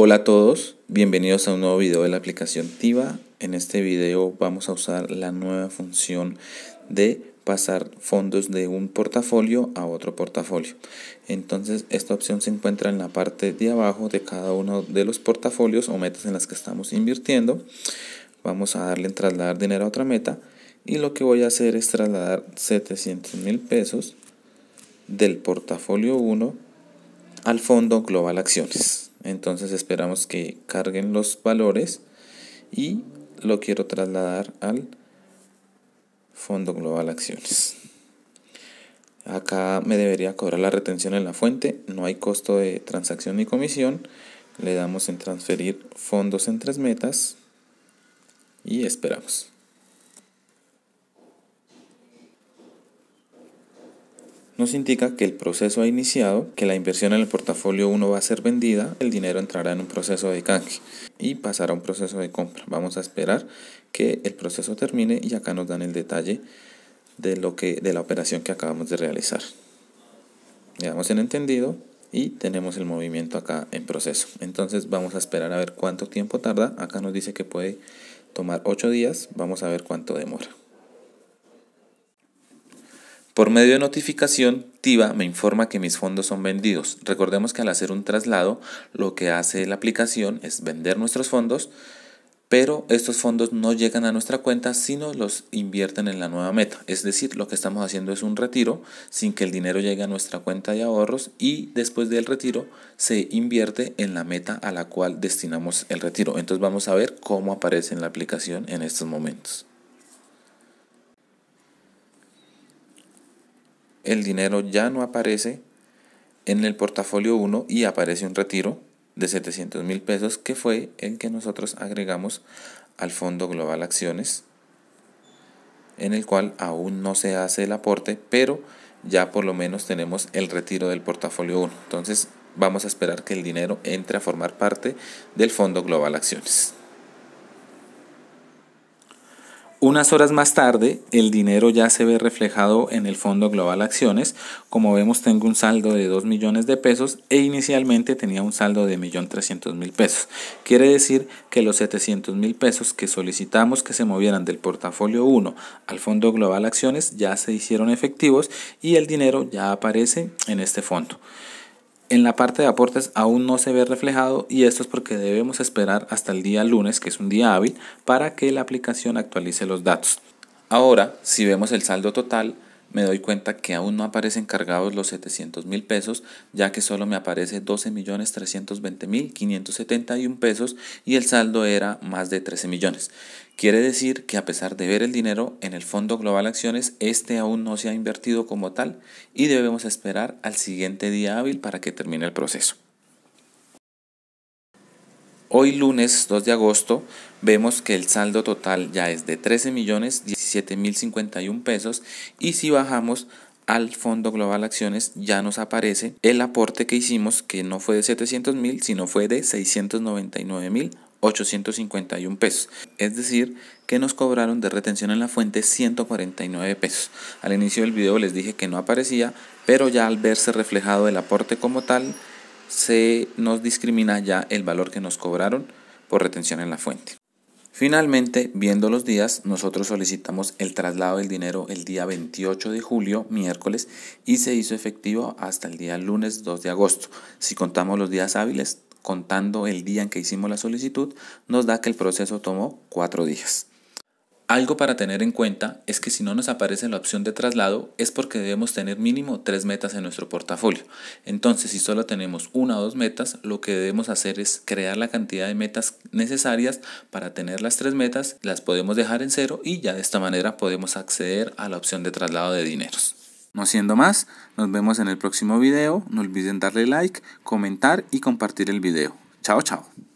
Hola a todos, bienvenidos a un nuevo video de la aplicación Tiva. En este video vamos a usar la nueva función de pasar fondos de un portafolio a otro portafolio. Entonces esta opción se encuentra en la parte de abajo de cada uno de los portafolios o metas en las que estamos invirtiendo. Vamos a darle en trasladar dinero a otra meta y lo que voy a hacer es trasladar 700 mil pesos del portafolio 1 al fondo global acciones entonces esperamos que carguen los valores y lo quiero trasladar al fondo global acciones acá me debería cobrar la retención en la fuente no hay costo de transacción ni comisión le damos en transferir fondos en tres metas y esperamos nos indica que el proceso ha iniciado, que la inversión en el portafolio 1 va a ser vendida, el dinero entrará en un proceso de canje y pasará a un proceso de compra. Vamos a esperar que el proceso termine y acá nos dan el detalle de, lo que, de la operación que acabamos de realizar. Le damos en entendido y tenemos el movimiento acá en proceso. Entonces vamos a esperar a ver cuánto tiempo tarda. Acá nos dice que puede tomar 8 días. Vamos a ver cuánto demora. Por medio de notificación, TIVA me informa que mis fondos son vendidos. Recordemos que al hacer un traslado, lo que hace la aplicación es vender nuestros fondos, pero estos fondos no llegan a nuestra cuenta, sino los invierten en la nueva meta. Es decir, lo que estamos haciendo es un retiro sin que el dinero llegue a nuestra cuenta de ahorros y después del retiro se invierte en la meta a la cual destinamos el retiro. Entonces vamos a ver cómo aparece en la aplicación en estos momentos. el dinero ya no aparece en el portafolio 1 y aparece un retiro de 700 mil pesos que fue el que nosotros agregamos al Fondo Global Acciones, en el cual aún no se hace el aporte, pero ya por lo menos tenemos el retiro del portafolio 1. Entonces vamos a esperar que el dinero entre a formar parte del Fondo Global Acciones. Unas horas más tarde, el dinero ya se ve reflejado en el Fondo Global Acciones. Como vemos, tengo un saldo de 2 millones de pesos e inicialmente tenía un saldo de 1.300.000 pesos. Quiere decir que los 700.000 pesos que solicitamos que se movieran del portafolio 1 al Fondo Global Acciones ya se hicieron efectivos y el dinero ya aparece en este fondo en la parte de aportes aún no se ve reflejado y esto es porque debemos esperar hasta el día lunes, que es un día hábil, para que la aplicación actualice los datos. Ahora, si vemos el saldo total, me doy cuenta que aún no aparecen cargados los 700 mil pesos, ya que solo me aparece 12 millones 320 mil 571 pesos y el saldo era más de 13 millones. Quiere decir que a pesar de ver el dinero en el Fondo Global Acciones, este aún no se ha invertido como tal y debemos esperar al siguiente día hábil para que termine el proceso. Hoy lunes 2 de agosto vemos que el saldo total ya es de 13 millones 17.051 pesos y si bajamos al Fondo Global Acciones ya nos aparece el aporte que hicimos que no fue de 700.000 sino fue de 699.851 pesos. Es decir, que nos cobraron de retención en la fuente 149 pesos. Al inicio del video les dije que no aparecía, pero ya al verse reflejado el aporte como tal, se nos discrimina ya el valor que nos cobraron por retención en la fuente. Finalmente, viendo los días, nosotros solicitamos el traslado del dinero el día 28 de julio, miércoles, y se hizo efectivo hasta el día lunes 2 de agosto. Si contamos los días hábiles, contando el día en que hicimos la solicitud, nos da que el proceso tomó cuatro días. Algo para tener en cuenta es que si no nos aparece la opción de traslado es porque debemos tener mínimo tres metas en nuestro portafolio. Entonces, si solo tenemos una o dos metas, lo que debemos hacer es crear la cantidad de metas necesarias para tener las tres metas, las podemos dejar en cero y ya de esta manera podemos acceder a la opción de traslado de dineros. No siendo más, nos vemos en el próximo video, no olviden darle like, comentar y compartir el video. Chao, chao.